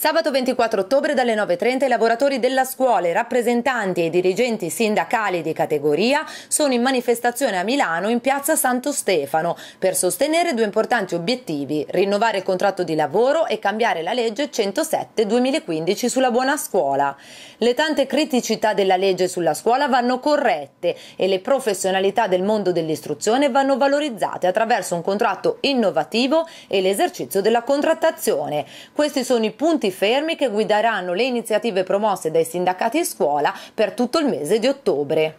Sabato 24 ottobre dalle 9.30 i lavoratori della scuola, i rappresentanti e i dirigenti sindacali di categoria sono in manifestazione a Milano in piazza Santo Stefano per sostenere due importanti obiettivi, rinnovare il contratto di lavoro e cambiare la legge 107-2015 sulla buona scuola. Le tante criticità della legge sulla scuola vanno corrette e le professionalità del mondo dell'istruzione vanno valorizzate attraverso un contratto innovativo e l'esercizio della contrattazione. Questi sono i punti tutti fermi che guideranno le iniziative promosse dai sindacati scuola per tutto il mese di ottobre.